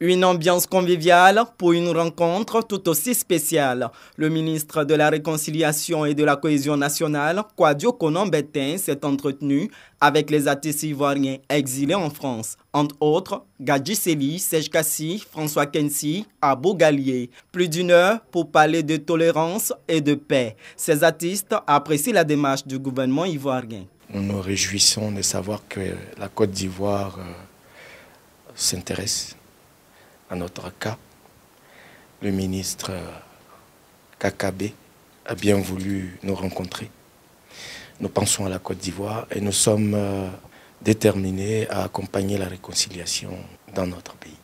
Une ambiance conviviale pour une rencontre tout aussi spéciale. Le ministre de la Réconciliation et de la Cohésion nationale, Kwadio Konan s'est entretenu avec les artistes ivoiriens exilés en France, entre autres Gadji Seli, Serge Kassi, François Kensi, Abou Gallier. Plus d'une heure pour parler de tolérance et de paix. Ces artistes apprécient la démarche du gouvernement ivoirien. Nous nous réjouissons de savoir que la Côte d'Ivoire euh, s'intéresse à notre cas, le ministre Kakabe a bien voulu nous rencontrer. Nous pensons à la Côte d'Ivoire et nous sommes euh, déterminés à accompagner la réconciliation dans notre pays.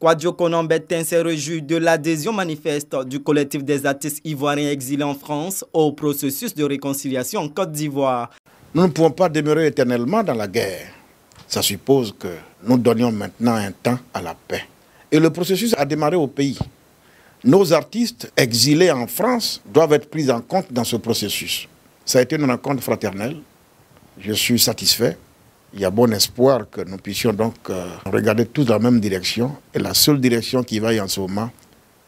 Kwadjo Konambetin s'est réjoui de l'adhésion manifeste du collectif des artistes ivoiriens exilés en France au processus de réconciliation en Côte d'Ivoire. Nous ne pouvons pas demeurer éternellement dans la guerre. Ça suppose que nous donnions maintenant un temps à la paix. Et le processus a démarré au pays. Nos artistes exilés en France doivent être pris en compte dans ce processus. Ça a été une rencontre fraternelle. Je suis satisfait. Il y a bon espoir que nous puissions donc euh, regarder tous dans la même direction. Et la seule direction qui vaille en ce moment,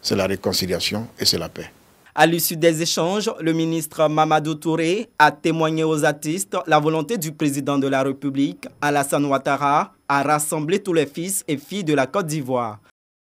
c'est la réconciliation et c'est la paix. À l'issue des échanges, le ministre Mamadou Touré a témoigné aux artistes la volonté du président de la République, Alassane Ouattara, à rassembler tous les fils et filles de la Côte d'Ivoire.